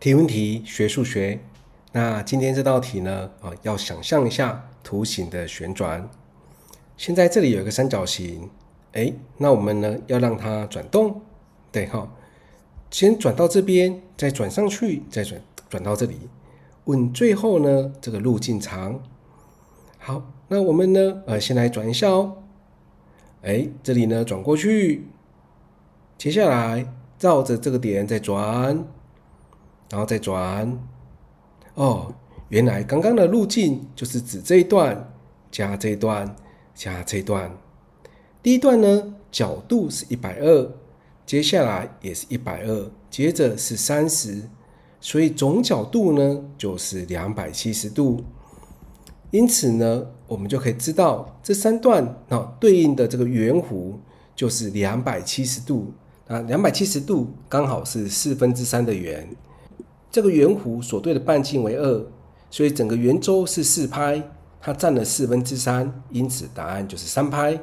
提问题，学数学。那今天这道题呢？啊，要想象一下图形的旋转。现在这里有一个三角形，哎，那我们呢要让它转动，对哈，先转到这边，再转上去，再转转到这里。问最后呢，这个路径长？好，那我们呢，呃，先来转一下哦。哎，这里呢转过去，接下来绕着这个点再转。然后再转哦，原来刚刚的路径就是指这一段加这一段加这一段。第一段呢，角度是一百二，接下来也是一百二，接着是三十，所以总角度呢就是两百七十度。因此呢，我们就可以知道这三段那对应的这个圆弧就是两百七十度。那两百七十度刚好是四分之三的圆。这个圆弧所对的半径为二，所以整个圆周是四拍，它占了四分之三，因此答案就是三拍。